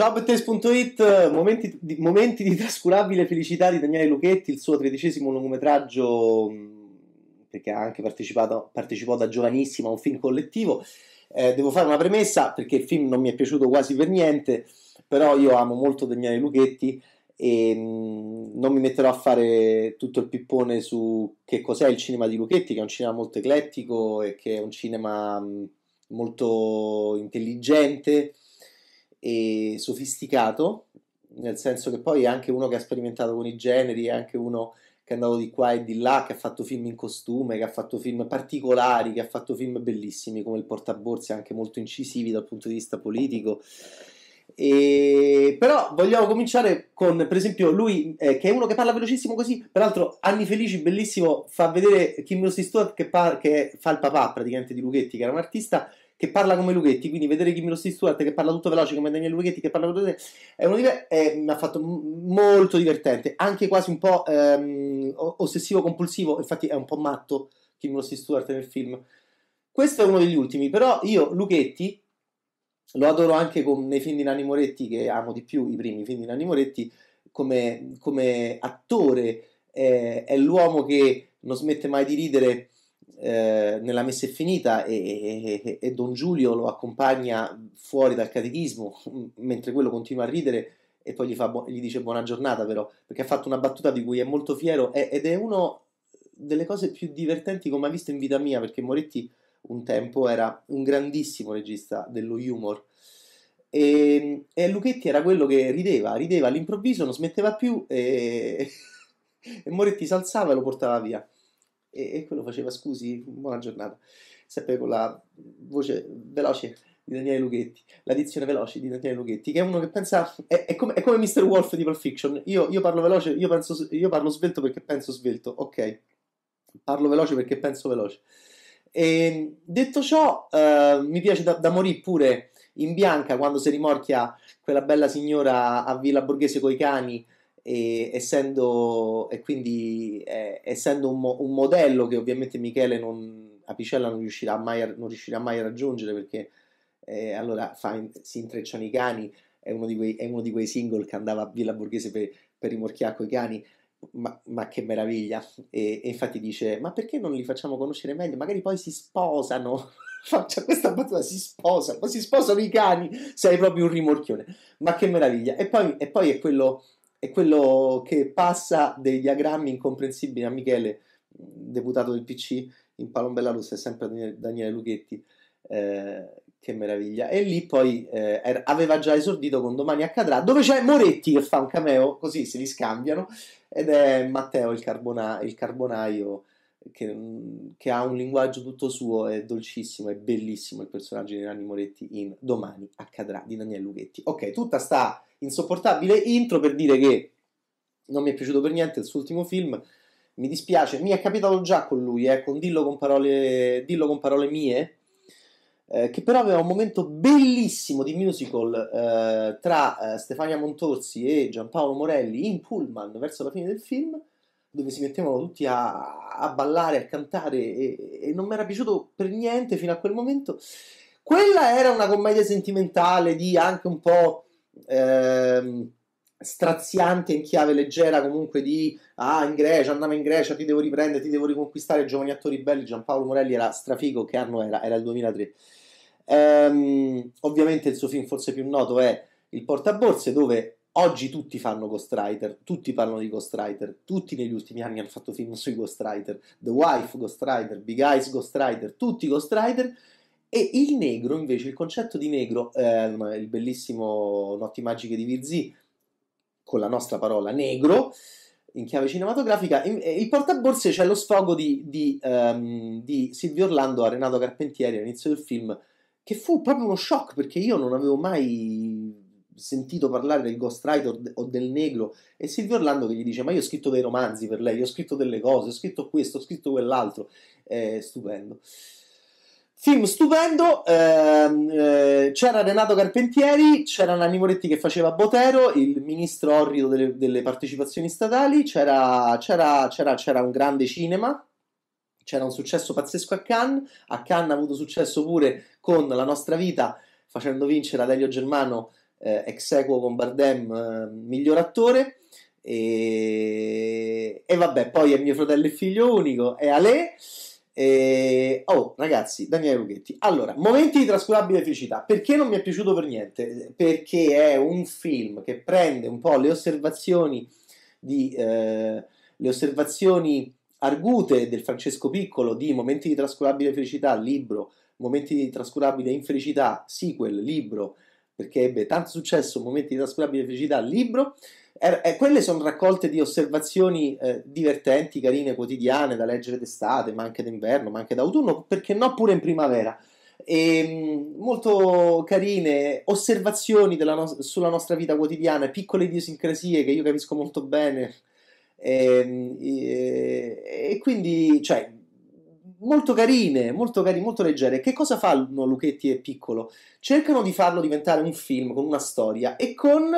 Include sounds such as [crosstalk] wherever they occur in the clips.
Ciao Bettes.it, momenti, momenti di trascurabile felicità di Daniele Luchetti, il suo tredicesimo lungometraggio, mm, perché ha anche partecipò da giovanissimo a un film collettivo. Eh, devo fare una premessa perché il film non mi è piaciuto quasi per niente, però io amo molto Daniele Luchetti e mm, non mi metterò a fare tutto il pippone su che cos'è il cinema di Luchetti, che è un cinema molto eclettico e che è un cinema mm, molto intelligente e sofisticato, nel senso che poi è anche uno che ha sperimentato con i generi, è anche uno che è andato di qua e di là, che ha fatto film in costume, che ha fatto film particolari, che ha fatto film bellissimi come il portaborsi, anche molto incisivi dal punto di vista politico. E... Però vogliamo cominciare con, per esempio, lui eh, che è uno che parla velocissimo così. Peraltro, Anni Felici, bellissimo, fa vedere Kim Rossi Stewart che, par- che fa il papà praticamente di Lughetti, che era un artista che parla come Luchetti, quindi vedere Kimmy Rossi Stuart che parla tutto veloce come Daniele Luchetti che parla tutto te è uno di me, è, mi ha fatto molto divertente, anche quasi un po' ehm, ossessivo compulsivo, infatti è un po' matto Kimmy Rossi Stuart nel film. Questo è uno degli ultimi, però io Luchetti lo adoro anche con, nei film di Nanni Moretti, che amo di più i primi film di Nanni Moretti, come, come attore eh, è l'uomo che non smette mai di ridere eh, nella messa è finita e, e, e, Don Giulio lo accompagna fuori dal catechismo [laughs] mentre quello continua a ridere e poi gli, bo- gli dice buona giornata però perché ha fatto una battuta di cui è molto fiero ed è una delle cose più divertenti che ho mai visto in vita mia perché Moretti un tempo era un grandissimo regista dello humor e, ehm, e Luchetti era quello che rideva, rideva all'improvviso, non smetteva più e, [laughs] e Moretti si alzava e lo portava via e, e quello faceva scusi, buona giornata, sempre con la voce veloce di Daniele Lughetti, la dizione veloce di Daniele Lughetti, che è uno che pensa, è, è, come, è come Mr. Wolf di Pulp Fiction, io, io parlo veloce, io, penso, io parlo svelto perché penso svelto, ok, parlo veloce perché penso veloce. E, detto ciò, eh, mi piace da, da morì pure in bianca quando si rimorchia quella bella signora a Villa Borghese coi cani e, essendo, e quindi eh, essendo un, mo- un, modello che ovviamente Michele non, Apicella non riuscirà mai a, non riuscirà mai a raggiungere perché eh, allora fa, si intrecciano i cani, è uno, di quei, è uno di quei single che andava a Villa Borghese per, per rimorchiare i cani, ma, ma, che meraviglia! E, e, infatti dice: Ma perché non li facciamo conoscere meglio? Magari poi si sposano. [laughs] Faccia questa battuta, si sposa, poi si sposano i cani, sei proprio un rimorchione, ma che meraviglia! E poi, e poi è quello è quello che passa dei diagrammi incomprensibili a Michele, deputato del PC in Palombella Palombellarussa, è sempre Daniele Lughetti. Eh, che meraviglia! E lì poi eh, aveva già esordito con Domani accadrà, dove c'è Moretti che fa un cameo, così se li scambiano, ed è Matteo il, carbona, il carbonaio che, mm, che, ha un linguaggio tutto suo, è dolcissimo, è bellissimo il personaggio di Nanni Moretti in Domani accadrà di Daniele Lughetti. Ok, tutta sta insopportabile intro per dire che non mi è piaciuto per niente il suo ultimo film, mi dispiace, mi è capitato già con lui, eh, con Dillo con parole, Dillo con parole mie, eh, che però aveva un momento bellissimo di musical eh, tra eh, Stefania Montorsi e Giampaolo Morelli in Pullman verso la fine del film dove si mettevano tutti a, a ballare, a cantare e, e non mi era piaciuto per niente fino a quel momento. Quella era una commedia sentimentale di anche un po' ehm, straziante in chiave leggera comunque di ah in Grecia, andiamo in Grecia, ti devo riprendere, ti devo riconquistare, giovani attori belli, Giampaolo Morelli era strafigo, che anno era? Era il 2003. Ehm, ovviamente il suo film forse più noto è Il portaborse dove Oggi tutti fanno ghostwriter, tutti parlano di ghostwriter, tutti negli ultimi anni hanno fatto film sui ghostwriter, The Wife ghostwriter, Big Eyes ghostwriter, tutti ghostwriter e il negro invece, il concetto di negro, ehm, il bellissimo Notti Magiche di Virzì, con la nostra parola negro, in chiave cinematografica, eh, il portaborse c'è lo sfogo di, di, um, di Silvio Orlando a Renato Carpentieri all'inizio del film, che fu proprio uno shock perché io non avevo mai sentito parlare del ghostwriter o del Negro e Silvio Orlando che gli dice ma io ho scritto dei romanzi per lei, ho scritto delle cose, ho scritto questo, ho scritto quell'altro, è stupendo. Film stupendo, ehm, eh, c'era Renato Carpentieri, c'era Nanni Moretti che faceva Botero, il ministro orrido delle, delle partecipazioni statali, c'era, c'era, c'era, c'era un grande cinema, c'era un successo pazzesco a Cannes, a Cannes ha avuto successo pure con La nostra vita facendo vincere Adelio Elio Germano eh, ex equo con Bardem eh, miglior attore e, e, vabbè poi è mio fratello e figlio unico è Ale e... oh ragazzi Daniele Rughetti allora momenti di trascurabile felicità perché non mi è piaciuto per niente perché è un film che prende un po' le osservazioni di eh, le osservazioni argute del Francesco Piccolo di momenti di trascurabile felicità libro momenti di trascurabile infelicità sequel libro perché ebbe tanto successo, Momenti di trascurabile felicità, il libro. Eh, eh, quelle sono raccolte di osservazioni eh, divertenti, carine, quotidiane, da leggere d'estate, ma anche d'inverno, ma anche d'autunno, perché no pure in primavera. E, ehm, molto carine osservazioni no- sulla nostra vita quotidiana, piccole idiosincrasie che io capisco molto bene. E, ehm, e, e quindi, cioè, molto carine, molto carine, molto leggere. Che cosa fanno Luchetti e Piccolo? Cercano di farlo diventare un film con una storia e con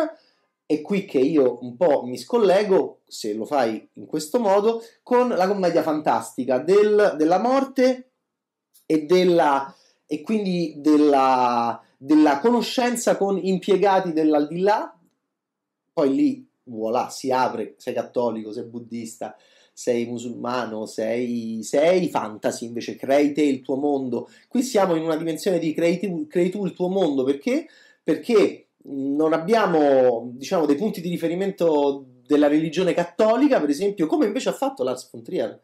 è qui che io un po' mi scollego, se lo fai in questo modo, con la commedia fantastica del, della morte e, della, e quindi della, della, conoscenza con impiegati dell'aldilà. Poi lì, voilà, si apre, sei cattolico, sei buddista, sei musulmano, sei, sei fantasy, invece crei te il tuo mondo. Qui siamo in una dimensione di crei tu, crei tu il tuo mondo, perché? Perché non abbiamo, diciamo, dei punti di riferimento della religione cattolica, per esempio, come invece ha fatto Lars von Trier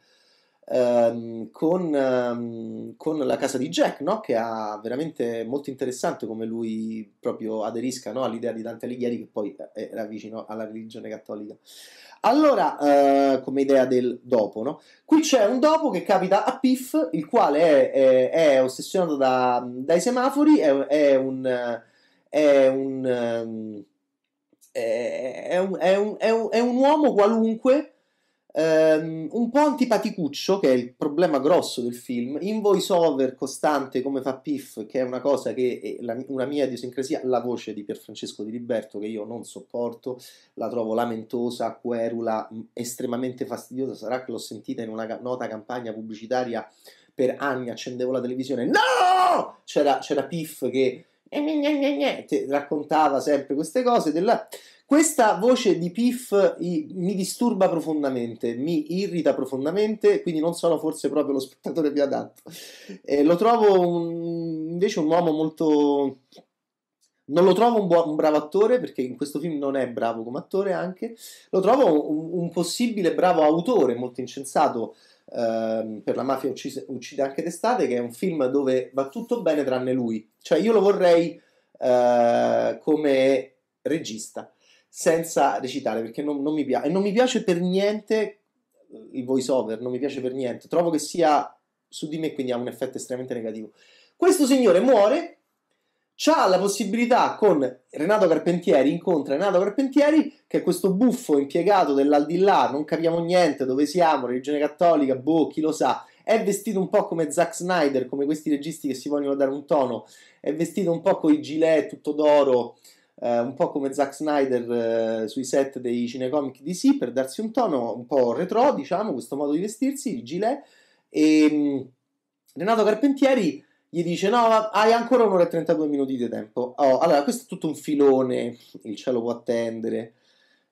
ehm, con, ehm, con, la casa di Jack, no? che ha veramente molto interessante come lui proprio aderisca no? all'idea di Dante Alighieri, che poi eh, era vicino alla religione cattolica. Allora, eh, come idea del dopo, no? qui c'è un dopo che capita a Piff, il quale è, è, è ossessionato da, dai semafori, è, è un. È un, ehm, è un, è un, è un, è un uomo qualunque Um, un po' antipaticuccio, che è il problema grosso del film, in voice over costante come fa Piff, che è una cosa che è eh, la, una mia idiosincrasia, la voce di Pier Francesco Di Liberto che io non sopporto, la trovo lamentosa, querula, estremamente fastidiosa, sarà che l'ho sentita in una nota campagna pubblicitaria per anni, accendevo la televisione, no! C'era, c'era Piff che eh, e ti raccontava sempre queste cose. Della... Questa voce di Piff mi disturba profondamente, mi irrita profondamente, quindi non sono forse proprio lo spettatore più adatto. Eh, lo trovo un... invece un uomo molto non lo trovo un, buo- un, bravo attore perché in questo film non è bravo come attore anche, lo trovo un, un possibile bravo autore molto incensato ehm, per La mafia uccise- uccide anche d'estate, che è un film dove va tutto bene tranne lui. Cioè io lo vorrei eh, come regista, senza recitare perché non, non mi piace. E non mi piace per niente il voice over, non mi piace per niente. Trovo che sia su di me quindi ha un effetto estremamente negativo. Questo signore muore ha la possibilità con Renato Carpentieri, incontra Renato Carpentieri, che è questo buffo impiegato dell'aldilà, non capiamo niente, dove siamo, religione cattolica, boh, chi lo sa. È vestito un po' come Zack Snyder, come questi registi che si vogliono dare un tono. È vestito un po' con i gilet, tutto d'oro, eh, un po' come Zack Snyder eh, sui set dei cinecomic DC, per darsi un tono un po' retro, diciamo, questo modo di vestirsi, il gilet. E, ehm, Renato Carpentieri gli dice no, hai ancora un'ora e 32 minuti di tempo. Oh, allora, questo è tutto un filone, il cielo può attendere.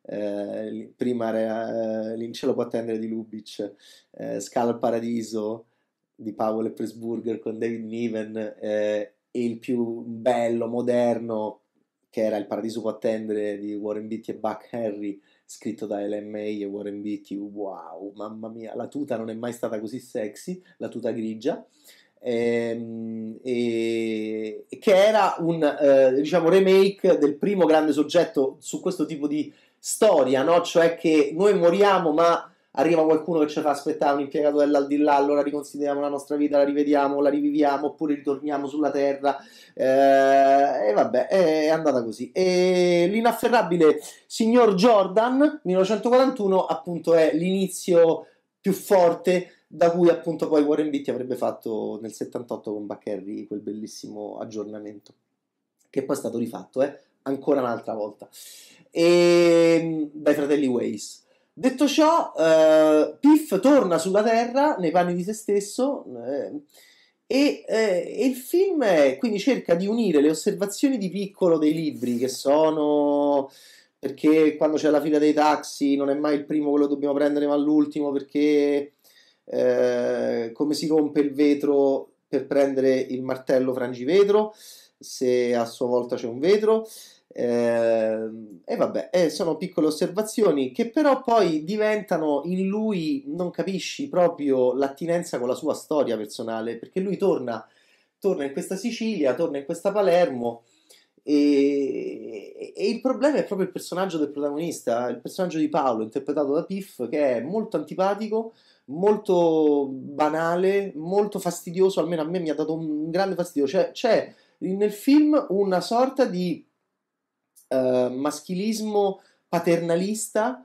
Eh, prima era, eh, il cielo può attendere di Lubic, eh, Scala al paradiso di Paolo e Pressburger con David Niven eh, e il più bello, moderno che era Il paradiso può attendere di Warren Beatty e Buck Henry scritto da LMA e Warren Beatty wow, mamma mia, la tuta non è mai stata così sexy, la tuta grigia ehm, e, che era un eh, diciamo, remake del primo grande soggetto su questo tipo di storia, no? cioè che noi moriamo ma arriva qualcuno che ci fa aspettare un impiegato dell'aldilà, allora riconsideriamo la nostra vita, la rivediamo, la riviviamo, oppure ritorniamo sulla terra. Eh, e vabbè, è andata così. E l'inafferrabile signor Jordan, 1941, appunto è l'inizio più forte da cui appunto poi Warren Beatty avrebbe fatto nel 78 con Baccherry quel bellissimo aggiornamento, che poi è stato rifatto, eh? ancora un'altra volta, e, ehm, dai fratelli Waze Detto ciò, eh, Piff torna sulla Terra nei panni di se stesso eh, e, eh, il film è, quindi cerca di unire le osservazioni di piccolo dei libri che sono perché quando c'è la fila dei taxi non è mai il primo quello che dobbiamo prendere ma l'ultimo perché eh, come si rompe il vetro per prendere il martello frangivetro, se a sua volta c'è un vetro. Eh, e vabbè, eh, sono piccole osservazioni che però poi diventano in lui, non capisci proprio l'attinenza con la sua storia personale, perché lui torna, torna in questa Sicilia, torna in questa Palermo e, e, il problema è proprio il personaggio del protagonista, il personaggio di Paolo, interpretato da Piff, che è molto antipatico, molto banale, molto fastidioso, almeno a me mi ha dato un grande fastidio. Cioè, c'è nel film una sorta di uh, maschilismo paternalista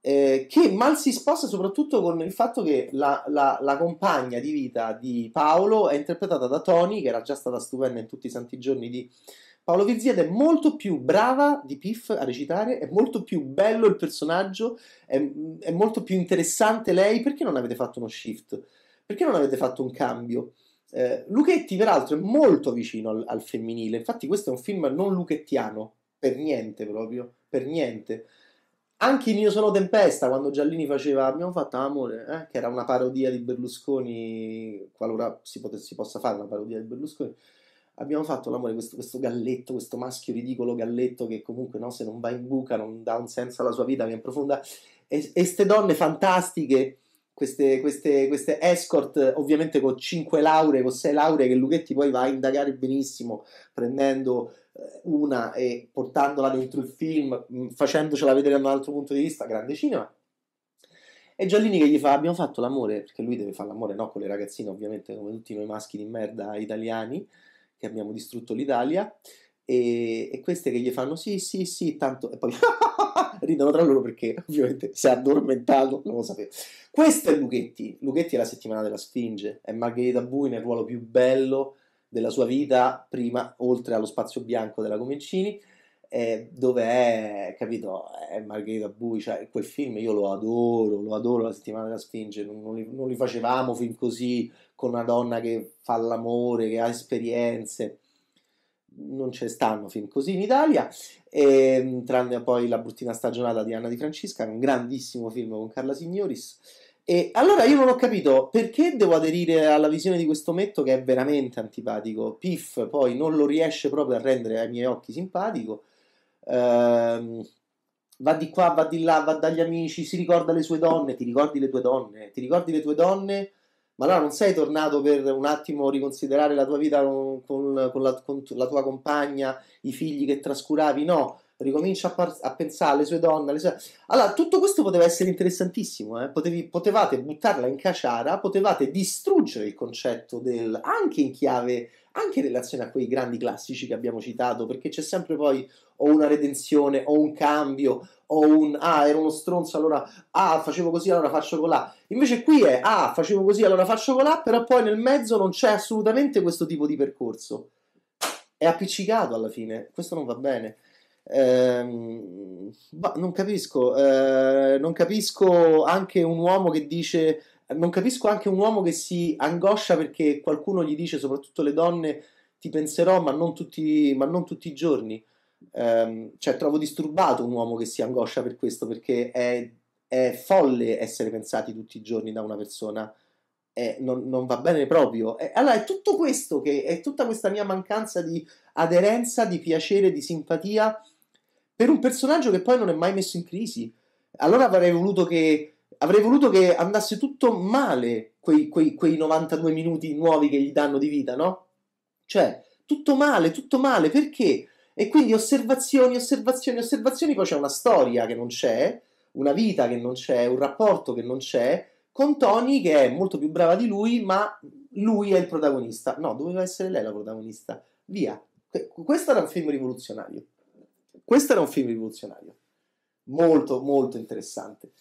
eh, che mal si sposta soprattutto con il fatto che la, la, la, compagna di vita di Paolo è interpretata da Tony, che era già stata stupenda in tutti i santi giorni di Paolo Virzieda è molto più brava di Piff a recitare, è molto più bello il personaggio, è, è molto più interessante lei. Perché non avete fatto uno shift? Perché non avete fatto un cambio? Eh, Luchetti, peraltro, è molto vicino al, al, femminile. Infatti, questo è un film non luchettiano, per niente proprio, per niente. Anche in Io sono Tempesta, quando Giallini faceva Abbiamo fatto amore, eh, che era una parodia di Berlusconi, qualora si, pot- si possa fare una parodia di Berlusconi abbiamo fatto l'amore, questo, questo, galletto, questo maschio ridicolo galletto che comunque no, se non va in buca non dà un senso alla sua vita, viene profonda. E queste donne fantastiche, queste, queste, queste, escort, ovviamente con 5 lauree, con 6 lauree, che Luchetti poi va a indagare benissimo, prendendo eh, una e portandola dentro il film, mm, facendocela vedere da un altro punto di vista, grande cinema. E Giallini che gli fa, abbiamo fatto l'amore, perché lui deve fare l'amore, no, con le ragazzine ovviamente, come tutti noi maschi di merda italiani, che abbiamo distrutto l'Italia e, e queste che gli fanno sì, sì, sì, tanto e poi [laughs] ridono tra loro perché ovviamente si è addormentato, non lo sapevo. Questo è Luchetti, Luchetti è la settimana della Sfinge, è Margherita Bui nel ruolo più bello della sua vita prima, oltre allo spazio bianco della Comencini eh, dove è, capito, è Margherita Bui, cioè quel film io lo adoro, lo adoro, La settimana della Sfinge, non, non, li, non li facevamo film così, con una donna che fa l'amore, che ha esperienze, non ce ne stanno film così in Italia, e, ehm, tranne poi La bruttina stagionata di Anna Di Francesca, un grandissimo film con Carla Signoris, e allora io non ho capito perché devo aderire alla visione di questo metto che è veramente antipatico. Piff poi non lo riesce proprio a rendere ai miei occhi simpatico ehm, va di qua, va di là, va dagli amici, si ricorda le sue donne, ti ricordi le tue donne, ti ricordi le tue donne, ma allora non sei tornato per un attimo riconsiderare la tua vita con, con, con, la, con la tua compagna, i figli che trascuravi, no, ricomincia a, par- a pensare alle sue donne. Alle sue... Allora, tutto questo poteva essere interessantissimo, eh? Potevi, potevate buttarla in caciara, potevate distruggere il concetto del, anche in chiave, anche in relazione a quei grandi classici che abbiamo citato, perché c'è sempre poi o una redenzione, o un cambio, o un ah, ero uno stronzo, allora ah, facevo così, allora faccio colà. Invece qui è ah, facevo così, allora faccio colà, però poi nel mezzo non c'è assolutamente questo tipo di percorso. È appiccicato alla fine, questo non va bene. Ehm, bah, non capisco, eh, non capisco anche un uomo che dice, non capisco anche un uomo che si angoscia perché qualcuno gli dice, soprattutto le donne, ti penserò, ma non tutti, ma non tutti i giorni. Ehm, cioè, trovo disturbato un uomo che si angoscia per questo perché è, è folle essere pensati tutti i giorni da una persona. Eh, non, non, va bene proprio. Eh, allora è tutto questo che è tutta questa mia mancanza di aderenza, di piacere, di simpatia per un personaggio che poi non è mai messo in crisi. Allora avrei voluto che, avrei voluto che andasse tutto male quei, quei, quei 92 minuti nuovi che gli danno di vita, no? Cioè, tutto male, tutto male, perché? E quindi osservazioni, osservazioni, osservazioni, poi c'è una storia che non c'è, una vita che non c'è, un rapporto che non c'è, con Tony che è molto più brava di lui, ma lui è il protagonista. No, doveva essere lei la protagonista. Via. Questo era un film rivoluzionario. Questo era un film rivoluzionario, molto, molto interessante.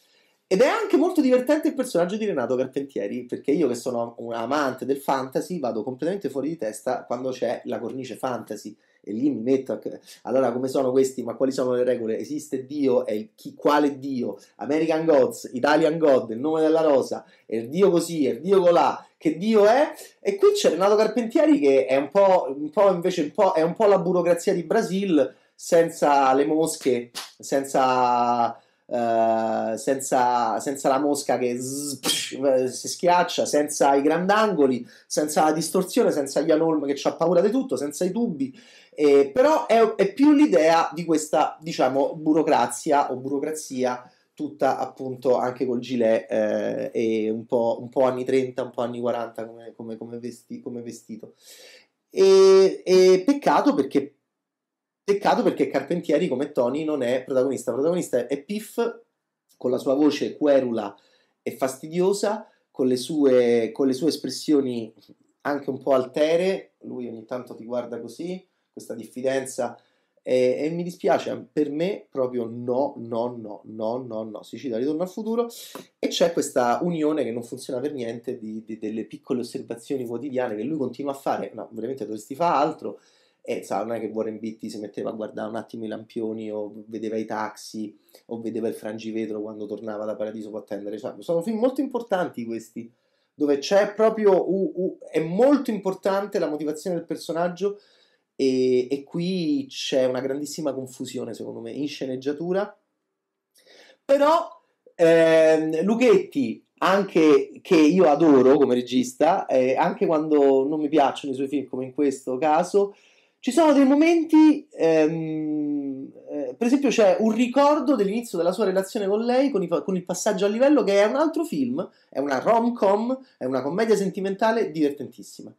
Ed è anche molto divertente il personaggio di Renato Carpentieri, perché io che sono un amante del fantasy vado completamente fuori di testa quando c'è la cornice fantasy e lì mi metto a... allora come sono questi, ma quali sono le regole? Esiste Dio, è il... Chi, quale Dio? American Gods, Italian God, il nome della rosa, è il Dio così, è il Dio colà, che Dio è? E qui c'è Renato Carpentieri che è un po', un po invece un po', è un po' la burocrazia di Brasil senza le mosche, senza, uh, senza, senza la mosca che zzz, psh, si schiaccia, senza i grandangoli, senza la distorsione, senza gli Holm che ha paura di tutto, senza i dubbi. Eh, però è, è più l'idea di questa, diciamo, burocrazia o burocrazia tutta appunto anche col gilet eh, e un po', un po', anni 30, un po' anni 40 come, come, come, vesti, come vestito. E, e, peccato perché Peccato perché Carpentieri, come Tony, non è protagonista. Protagonista è Piff con la sua voce querula e fastidiosa, con le sue, con le sue espressioni anche un po' altere. Lui ogni tanto ti guarda così, questa diffidenza. E, e, mi dispiace, per me proprio no, no, no, no, no, no, Si cita ritorno al futuro e c'è questa unione che non funziona per niente di, di, delle piccole osservazioni quotidiane che lui continua a fare, no, veramente dovresti fare altro, e sa, non è che Warren Beatty si metteva a guardare un attimo i lampioni o vedeva i taxi o vedeva il frangivetro quando tornava da Paradiso può attendere. Cioè, sono film molto importanti questi, dove c'è proprio... Uh, uh, è molto importante la motivazione del personaggio e, e qui c'è una grandissima confusione, secondo me, in sceneggiatura. Però eh, Luchetti anche che io adoro come regista, eh, anche quando non mi piacciono i suoi film come in questo caso, ci sono dei momenti, ehm, eh, per esempio c'è un ricordo dell'inizio della sua relazione con lei, con, i, con il passaggio a livello, che è un altro film, è una rom-com, è una commedia sentimentale divertentissima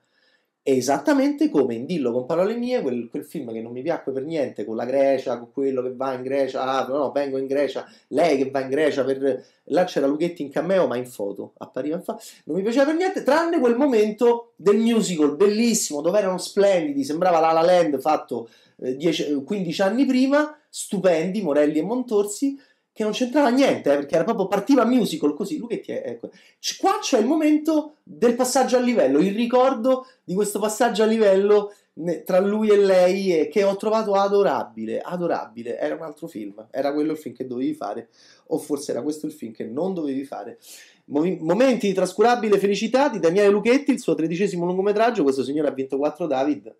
esattamente come in Dillo con parole mie, quel, quel, film che non mi piacque per niente, con la Grecia, con quello che va in Grecia, ah no, no vengo in Grecia, lei che va in Grecia, per... là c'era Luchetti in cameo ma in foto, appariva in fa... non mi piaceva per niente, tranne quel momento del musical, bellissimo, dove erano splendidi, sembrava La La Land fatto eh, 10, 15 anni prima, stupendi, Morelli e Montorsi, che non c'entrava niente, eh, perché era proprio partiva musical così, Luchetti è, ecco. C- qua c'è il momento del passaggio a livello, il ricordo di questo passaggio a livello ne- tra lui e lei eh, che ho trovato adorabile, adorabile, era un altro film, era quello il film che dovevi fare, o forse era questo il film che non dovevi fare. momenti di trascurabile felicità di Daniele Luchetti, il suo tredicesimo lungometraggio, questo signore ha vinto 4 David,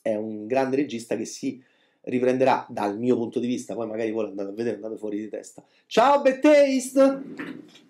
è un grande regista che si riprenderà dal mio punto di vista, poi magari voi andate a vedere, andate fuori di testa. Ciao Bettaste!